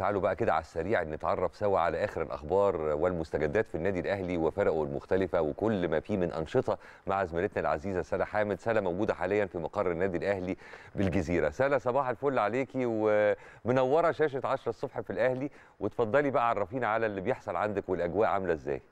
تعالوا بقى كده على السريع نتعرف سوا على اخر الاخبار والمستجدات في النادي الاهلي وفرقه المختلفه وكل ما فيه من انشطه مع زميلتنا العزيزه سلا حامد سلا موجوده حاليا في مقر النادي الاهلي بالجزيره سلا صباح الفل عليكي ومنوره شاشه 10 الصبح في الاهلي وتفضلي بقى عرفينا على اللي بيحصل عندك والاجواء عامله ازاي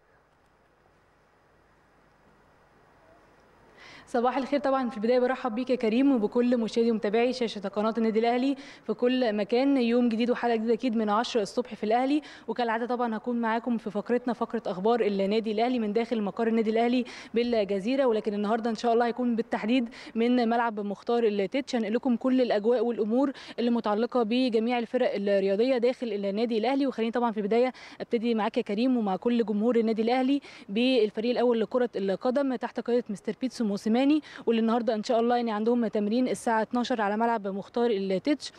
صباح الخير طبعا في البدايه برحب بيك يا كريم وبكل مشاهدي ومتابعي شاشه قناه النادي الاهلي في كل مكان يوم جديد وحلقه جديده اكيد من 10 الصبح في الاهلي وكالعاده طبعا هكون معاكم في فقرتنا فقره اخبار النادي الاهلي من داخل مقر النادي الاهلي بالجزيره ولكن النهارده ان شاء الله هيكون بالتحديد من ملعب مختار التتش هنقل لكم كل الاجواء والامور اللي متعلقه بجميع الفرق الرياضيه داخل النادي الاهلي وخليني طبعا في البدايه ابتدي معاك يا كريم ومع كل جمهور النادي الاهلي بالفريق الاول لكره القدم تحت قياده مستر بيتسو موسيماني الاماني واللي النهارده ان شاء الله يعني عندهم تمرين الساعه 12 على ملعب مختار التتش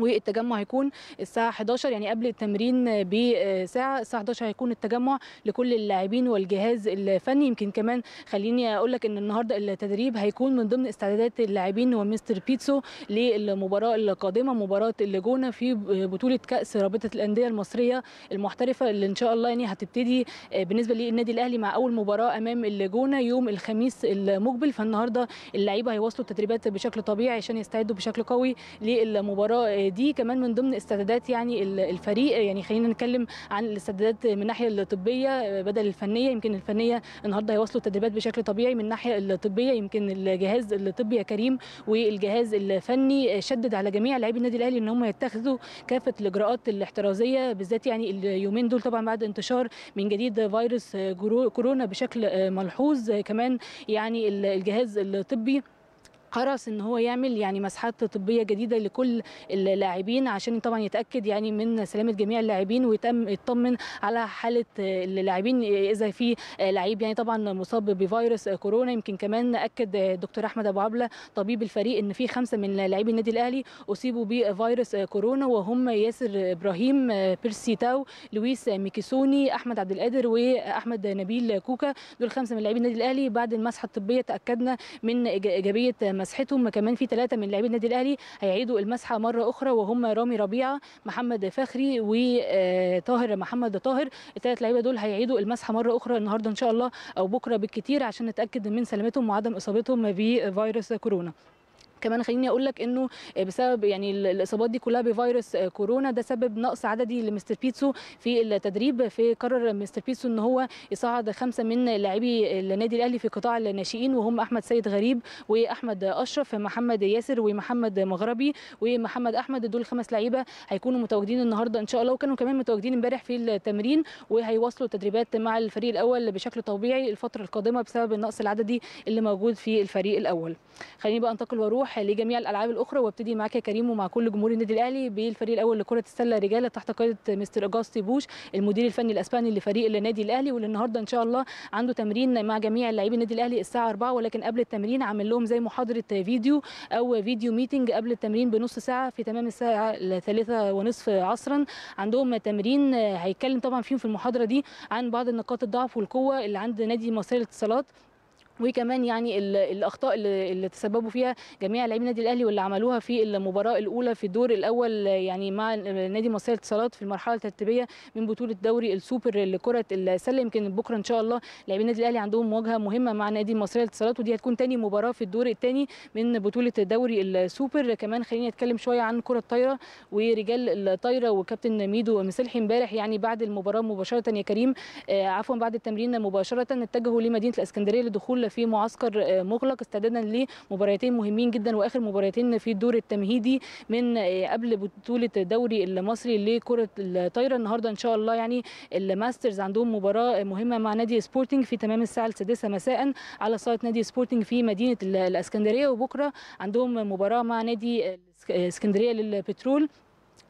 والتجمع هيكون الساعه 11 يعني قبل التمرين بساعه الساعه 11 هيكون التجمع لكل اللاعبين والجهاز الفني يمكن كمان خليني اقول لك ان النهارده التدريب هيكون من ضمن استعدادات اللاعبين ومستر بيتسو للمباراه القادمه مباراه الجونه في بطوله كاس رابطه الانديه المصريه المحترفه اللي ان شاء الله يعني هتبتدي بالنسبه للنادي الاهلي مع اول مباراه امام الجونه يوم الخميس المقبل فالنهارده اللعيبه هيواصلوا التدريبات بشكل طبيعي عشان يستعدوا بشكل قوي للمباراه دي كمان من ضمن استعدادات يعني الفريق يعني خلينا نتكلم عن الاستعدادات من الناحيه الطبيه بدل الفنيه يمكن الفنيه النهارده هيواصلوا التدريبات بشكل طبيعي من الناحيه الطبيه يمكن الجهاز الطبي يا كريم والجهاز الفني شدد على جميع لاعبي النادي الاهلي ان هم يتخذوا كافه الاجراءات الاحترازيه بالذات يعني اليومين دول طبعا بعد انتشار من جديد فيروس كورونا بشكل ملحوظ كمان يعني الجهاز الطبي حرص ان هو يعمل يعني مسحات طبيه جديده لكل اللاعبين عشان طبعا يتاكد يعني من سلامه جميع اللاعبين ويتم يطمن على حاله اللاعبين اذا في لعيب يعني طبعا مصاب بفيروس كورونا يمكن كمان اكد الدكتور احمد ابو عبله طبيب الفريق ان في خمسه من لاعبي النادي الاهلي اصيبوا بفيروس كورونا وهم ياسر ابراهيم بيرسي تاو لويس ميكيسوني احمد عبد القادر واحمد نبيل كوكا دول خمسه من لاعبي النادي الاهلي بعد المسحه الطبيه تاكدنا من ايجابيه مسحتهم كمان في ثلاثه من لاعبي النادي الاهلي هيعيدوا المسحه مره اخرى وهم رامي ربيعه محمد فخري وطاهر آه، محمد طاهر الثلاث لعيبه دول هيعيدوا المسحه مره اخرى النهارده ان شاء الله او بكره بالكتير عشان نتاكد من سلامتهم وعدم اصابتهم بفيروس كورونا كمان خليني اقول لك انه آه، بسبب يعني الاصابات دي كلها بفيروس آه، كورونا ده سبب نقص عددي لمستر بيتسو في التدريب فقرر مستر بيتسو ان هو يصعد خمسه من لاعبي النادي الاهلي في قطاع الناشئين وهم احمد سيد غريب واحمد اشرف محمد ياسر ومحمد مغربي ومحمد احمد دول خمس لعيبه هيكونوا متواجدين النهارده ان شاء الله وكانوا كمان متواجدين امبارح في التمرين وهيواصلوا تدريبات مع الفريق الاول بشكل طبيعي الفتره القادمه بسبب النقص العددي اللي موجود في الفريق الاول خليني بقى انتقل واروح لجميع الالعاب الاخرى وابتدي معاك يا كريم ومع كل جمهور النادي الاهلي بالفريق الاول لكره السله رجاله تحت قياده مستر اجاستي بوش المدير الفني الاسباني لفريق النادي الاهلي واللي النهارده ان شاء الله عنده تمرين مع جميع لاعبي النادي الاهلي الساعه 4 ولكن قبل التمرين عامل لهم زي محاضره فيديو او فيديو ميتنج قبل التمرين بنص ساعه في تمام الساعه الثالثة ونصف عصرا عندهم تمرين هيتكلم طبعا فيهم في المحاضره دي عن بعض نقاط الضعف والقوه اللي عند نادي مصرية الاتصالات وكمان يعني الاخطاء اللي تسببوا فيها جميع لاعبي النادي الاهلي واللي عملوها في المباراه الاولى في الدور الاول يعني مع نادي مصرية الاتصالات في المرحله الترتيبيه من بطوله دوري السوبر لكره السله يمكن بكره ان شاء الله لاعبي النادي الاهلي عندهم مواجهه مهمه مع نادي مصرية الاتصالات ودي هتكون تاني مباراه في الدور الثاني من بطوله دوري السوبر كمان خليني اتكلم شويه عن كره الطايره ورجال الطايره وكابتن ميدو مسلحي امبارح يعني بعد المباراه مباشره يا كريم آه، عفوا بعد التمرين مباشره اتجهوا لمدينه الاسكندريه لدخول في معسكر آه، مغلق استعدادا لمباراتين مهمين جدا واخر مباراتين في الدور التمهيدي من آه، قبل بطوله الدوري المصري لكره الطايره النهارده ان شاء الله يعني الماسترز عندهم مباراه مهمه مع نادي سبورتنج في تمام الساعه السادسه مساء على صاله نادي سبورتنج في مدينه الاسكندريه وبكره عندهم مباراه مع نادي آه، اسكندريه للبترول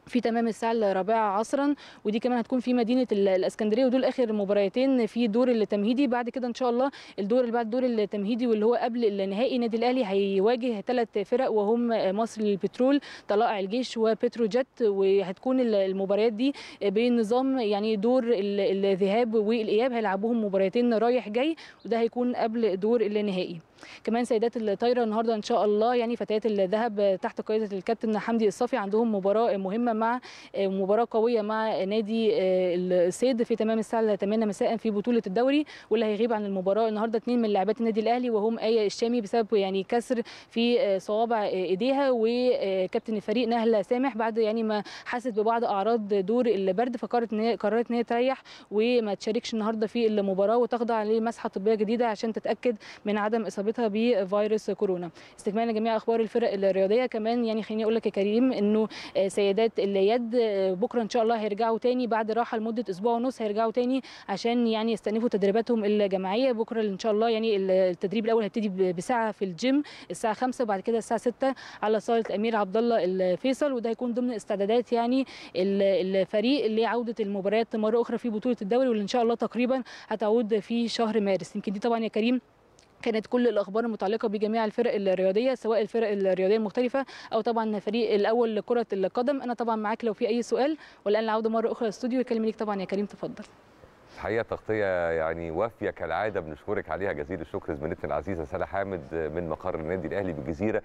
في تمام الساعه الرابعه عصرا ودي كمان هتكون في مدينه الاسكندريه ودول اخر مباراتين في دور التمهيدي بعد كده ان شاء الله الدور اللي بعد دور التمهيدي واللي هو قبل النهائي النادي الاهلي هيواجه ثلاث فرق وهم مصر للبترول طلائع الجيش وبترو جت وهتكون المباريات دي بنظام يعني دور الذهاب والاياب هيلعبوهم مباراتين رايح جاي وده هيكون قبل دور النهائي كمان سيدات الطايره النهارده ان شاء الله يعني فتيات الذهب تحت قياده الكابتن حمدي الصافي عندهم مباراه مهمه مع آه، مباراه قويه مع نادي آه، الصيد في تمام الساعه 8 مساء في بطوله الدوري واللي هيغيب عن المباراه النهارده اثنين من لاعبات النادي الاهلي وهم ايه الشامي بسبب يعني كسر في آه، صوابع ايديها وكابتن الفريق نهله سامح بعد يعني ما حست ببعض اعراض دور البرد فقررت ان قررت ان هي تريح وما تشاركش النهارده في المباراه وتخضع لمسحه طبيه جديده عشان تتاكد من عدم اصابتها بفيروس كورونا استكمالا جميع اخبار الفرق الرياضيه كمان يعني خليني اقول لك يا كريم انه سيدات اليد بكره ان شاء الله هيرجعوا تاني بعد راحه لمده اسبوع ونص هيرجعوا تاني عشان يعني يستأنفوا تدريباتهم الجماعيه بكره ان شاء الله يعني التدريب الاول هيبتدي بساعه في الجيم الساعه 5 وبعد كده الساعه 6 على صاله الامير عبد الله الفيصل وده هيكون ضمن استعدادات يعني الفريق لعوده المباريات مره اخرى في بطوله الدوري واللي ان شاء الله تقريبا هتعود في شهر مارس يمكن دي طبعا يا كريم كانت كل الاخبار المتعلقه بجميع الفرق الرياضيه سواء الفرق الرياضيه المختلفه او طبعا فريق الاول لكره القدم انا طبعا معاك لو في اي سؤال والان العوده مره اخرى للاستوديو الكلمه ليك طبعا يا كريم تفضل الحقيقه تغطيه يعني وافيه كالعاده بنشكرك عليها جزيل الشكر زميلتنا العزيزه سالة حامد من مقر النادي الاهلي بالجزيره